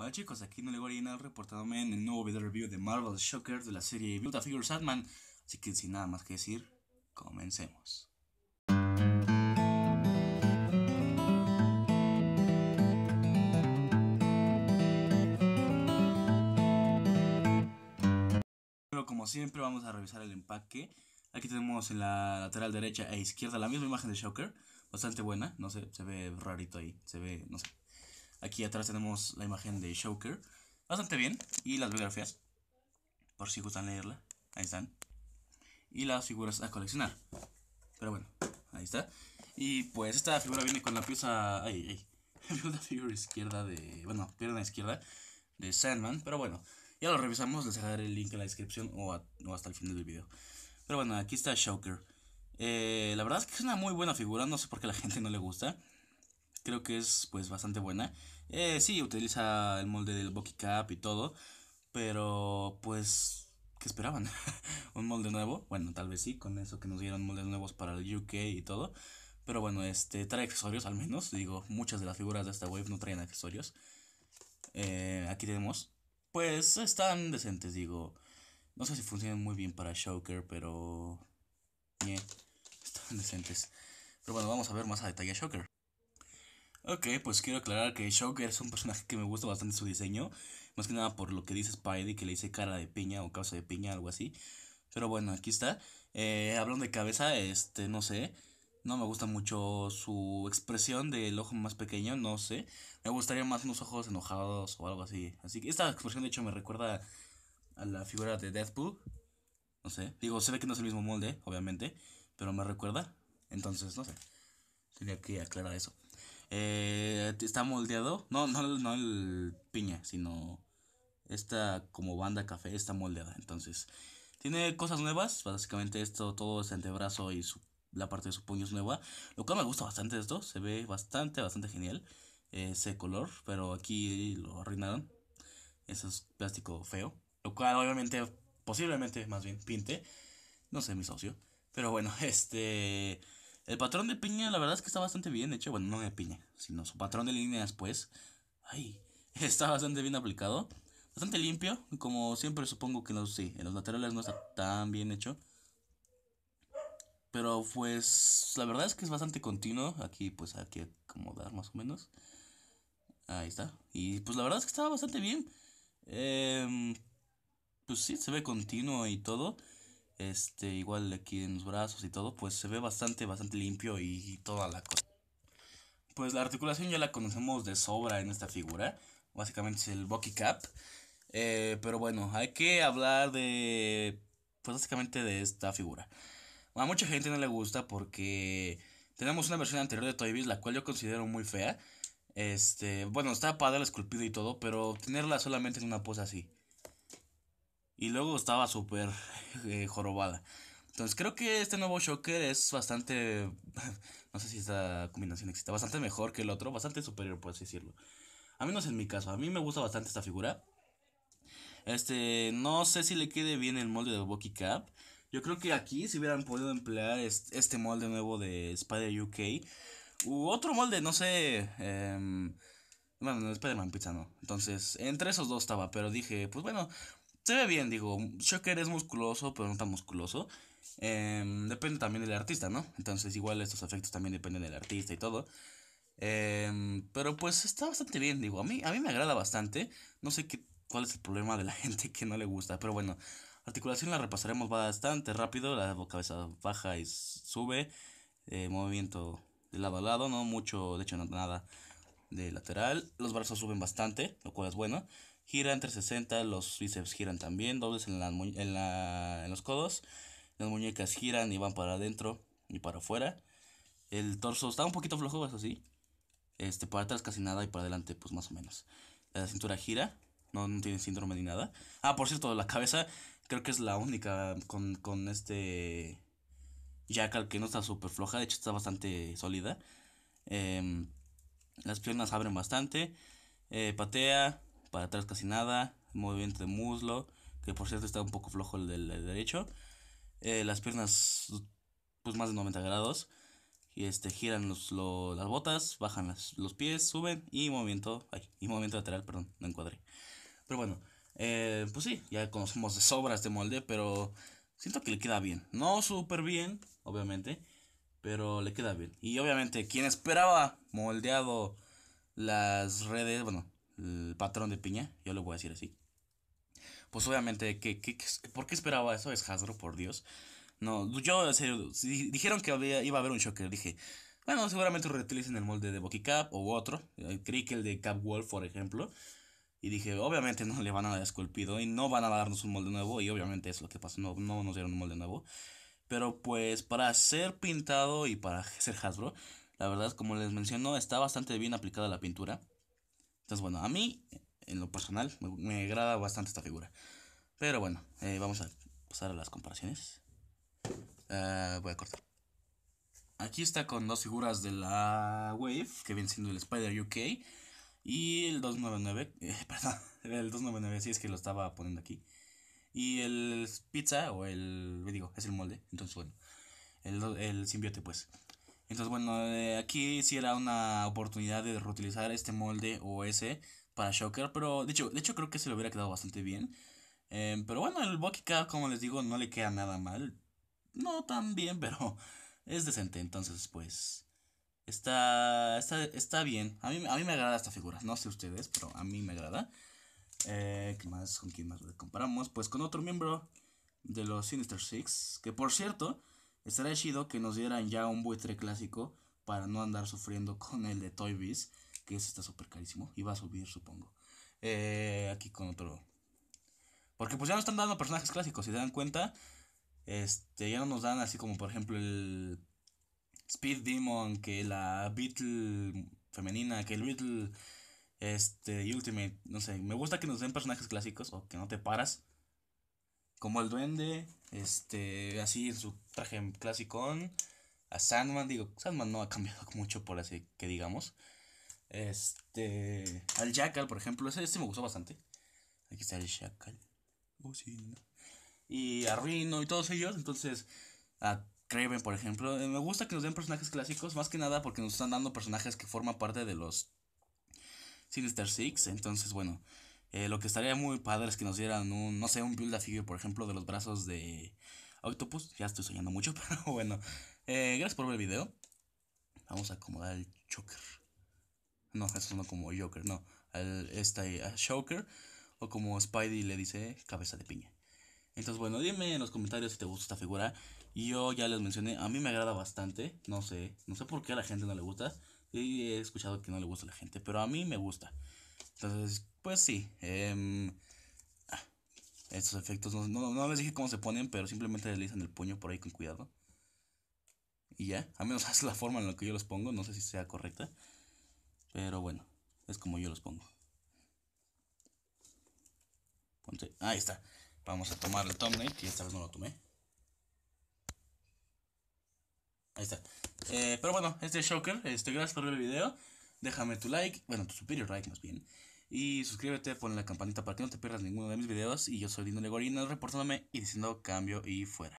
Hola chicos, aquí no le voy a llenar reportándome en el nuevo video review de Marvel Shocker de la serie Beautiful Figure Sandman Así que sin nada más que decir, comencemos. Pero como siempre vamos a revisar el empaque. Aquí tenemos en la lateral derecha e izquierda la misma imagen de Shocker. Bastante buena, no sé, se ve rarito ahí, se ve, no sé, Aquí atrás tenemos la imagen de Shoker. Bastante bien. Y las biografías. Por si gustan leerla. Ahí están. Y las figuras a coleccionar. Pero bueno, ahí está. Y pues esta figura viene con la pieza... Ay, ay. La figura izquierda de... Bueno, pierna izquierda de Sandman. Pero bueno, ya lo revisamos. Les dejaré el link en la descripción o, hasta el final del video. Pero bueno, aquí está Shoker. Eh, la verdad es que es una muy buena figura. No sé por qué a la gente no le gusta creo que es pues bastante buena. Eh, sí, utiliza el molde del Bucky Cap y todo, pero pues, ¿qué esperaban? ¿Un molde nuevo? Bueno, tal vez sí, con eso que nos dieron moldes nuevos para el UK y todo. Pero bueno, este trae accesorios al menos. Digo, muchas de las figuras de esta wave no traen accesorios. Eh, aquí tenemos. Pues están decentes, digo. No sé si funcionan muy bien para Shoker, pero... están decentes. Pero bueno, vamos a ver más a detalle a Shocker. Ok, pues quiero aclarar que Shocker es un personaje que me gusta bastante su diseño. Más que nada por lo que dice Spidey, que le dice cara de piña o causa de piña, algo así. Pero bueno, aquí está. Eh, hablando de cabeza, este, no sé. No me gusta mucho su expresión del ojo más pequeño, no sé. Me gustaría más unos ojos enojados o algo así. Así que esta expresión de hecho me recuerda a la figura de Deathpool. No sé. Digo, se ve que no es el mismo molde, obviamente. Pero me recuerda. Entonces, no sé. Tenía que aclarar eso. Eh, está moldeado. No, no, no el piña, sino esta como banda café está moldeada. Entonces, tiene cosas nuevas. Básicamente esto, todo es antebrazo y la parte de su puño es nueva. Lo cual me gusta bastante esto. Se ve bastante, bastante genial ese color. Pero aquí lo arruinaron. Eso es plástico feo. Lo cual obviamente, posiblemente más bien, pinte. No sé, mi socio. Pero bueno, este... El patrón de piña, la verdad es que está bastante bien hecho. Bueno, no de piña, sino su patrón de líneas, pues. Ay, está bastante bien aplicado. Bastante limpio, como siempre supongo que no sé, en los laterales no está tan bien hecho. Pero pues la verdad es que es bastante continuo. Aquí pues hay que acomodar más o menos. Ahí está. Y pues la verdad es que está bastante bien. Em, pues sí, se ve continuo y todo. Este, igual aquí en los brazos y todo, pues se ve bastante, bastante limpio y, toda la cosa. Pues la articulación ya la conocemos de sobra en esta figura. Básicamente es el Bucky Cap. Eh, pero bueno, hay que hablar de. Pues básicamente de esta figura. A mucha gente no le gusta porque tenemos una versión anterior de Toy Biz, la cual yo considero muy fea. Este, bueno, está padre el esculpido y todo, pero tenerla solamente en una pose así. Y luego estaba súper eh, jorobada. Entonces creo que este nuevo Shocker es bastante... No sé si esta combinación existe. Bastante mejor que el otro. Bastante superior, por así decirlo. A menos en mi caso. A mí me gusta bastante esta figura. Este, no sé si le quede bien el molde de Bucky Cap. Yo creo que aquí si hubieran podido emplear este molde nuevo de Spider UK. U otro molde, no sé. Em, bueno, Spider-Man Pizza no. Entonces, entre esos dos estaba. Pero dije, pues bueno, se ve bien, digo, Shocker es musculoso, pero no tan musculoso. Em, depende también del artista, ¿no? Entonces igual estos efectos también dependen del artista y todo. Em, pero pues está bastante bien, digo, a mí, a mí me agrada bastante. No sé qué, cuál es el problema de la gente que no le gusta, pero bueno, articulación la repasaremos bastante rápido, la cabeza baja y sube, eh, movimiento de lado a lado, no mucho, de hecho nada de lateral, los brazos suben bastante, lo cual es bueno entre 60, los bíceps giran también, dobles en, la, en, en los codos. Las muñecas giran y van para adentro y para afuera. El torso está un poquito flojo, es así Este, para atrás casi nada y para adelante, pues más o menos. La cintura gira, no, no tiene síndrome ni nada. Ah, por cierto, la cabeza creo que es la única con, este Jackal que no está súper floja, de hecho está bastante sólida. Em, las piernas abren bastante, eh, patea, para atrás casi nada, movimiento de muslo, que por cierto está un poco flojo el del derecho. Eh, las piernas, pues más de 90 grados. Y este, giran las botas, bajan los pies, suben y movimiento, ay, y movimiento lateral, perdón, no encuadré. Pero bueno, eh, pues sí, ya conocemos de sobra este molde, pero siento que le queda bien. No súper bien, obviamente, pero le queda bien. Y obviamente, quien esperaba moldeado las redes, bueno, el patrón de piña, yo lo voy a decir así. Pues obviamente, ¿qué, qué, por qué esperaba eso? Es Hasbro, por Dios. No, yo dijeron que iba a haber un Shocker, dije, bueno, seguramente reutilicen el molde de Bucky Cap o otro. Creí que el de Cap Wolf, por ejemplo. Y dije, obviamente no le van a dar esculpido y no van a darnos un molde nuevo. Y obviamente es lo que pasó, no, no nos dieron un molde nuevo. Pero pues para ser pintado y para ser Hasbro, la verdad, como les menciono, está bastante bien aplicada la pintura. Entonces, bueno, a mí, en lo personal, me, agrada bastante esta figura. Pero bueno, eh, vamos a pasar a las comparaciones. Eh, voy a cortar. Aquí está con dos figuras de la Wave, que viene siendo el Spider UK y el 299. Eh, perdón, el 299, sí es que lo estaba poniendo aquí. Y el pizza, o el. digo, es el molde, entonces bueno. El, el simbiote, pues. Entonces, bueno, eh, aquí sí era una oportunidad de reutilizar este molde o ese para Shocker, pero de hecho, de hecho creo que se le hubiera quedado bastante bien. Em, pero bueno, el Bucky Cap, como les digo, no le queda nada mal. No tan bien, pero es decente, entonces pues... Está, está, está bien. A mí, a mí me agrada esta figura. No sé ustedes, pero a mí me agrada. Eh, ¿Qué más? ¿Con quién más le comparamos? Pues con otro miembro de los Sinister Six. Que por cierto, Estaría chido que nos dieran ya un buitre clásico para no andar sufriendo con el de Toy Biz, que ese está súper carísimo y va a subir, supongo. Eh, aquí con otro. Porque pues ya no están dando personajes clásicos, si se dan cuenta. Este, ya no nos dan así como por ejemplo el Speed Demon, que la Beetle femenina, que el Beetle este, Ultimate, no sé, me gusta que nos den personajes clásicos o que no te paras como el duende, este, así su traje clásico, a Sandman, digo, Sandman no ha cambiado mucho por así que digamos. Este, al Jackal, por ejemplo, ese, este me gustó bastante. Aquí está el Jackal. Oh, y a Rhino y todos ellos, entonces a Kraven, por ejemplo, eh, me gusta que nos den personajes clásicos, más que nada porque nos están dando personajes que forman parte de los Sinister Six, entonces bueno, eh, lo que estaría muy padre es que nos dieran un, no sé, un build a figure, por ejemplo, de los brazos de Octopus. Ya estoy soñando mucho, pero bueno. Eh, gracias por ver el video. Vamos a acomodar el choker. No, eso no como Joker, no. el esta a O como Spidey le dice, cabeza de piña. Entonces, bueno, dime en los comentarios si te gusta esta figura. Yo ya les mencioné, a mí me agrada bastante. No sé, no sé por qué a la gente no le gusta. Y he escuchado que no le gusta a la gente, pero a mí me gusta. Entonces, pues sí. Em, ah, estos efectos no, les dije cómo se ponen, pero simplemente deslizan el puño por ahí con cuidado. Y ya, al menos hace la forma en la que yo los pongo, no sé si sea correcta. Pero bueno, es como yo los pongo. ahí está. Vamos a tomar el thumbnail, que esta vez no lo tomé. Ahí está. Eh, pero bueno, este es Shoker, Este, gracias por ver el video. Déjame tu like. Bueno, tu superior like más bien. Y suscríbete, pon la campanita para que no te pierdas ninguno de mis videos. Y yo soy Dino Legorino reportándome y diciendo cambio y fuera.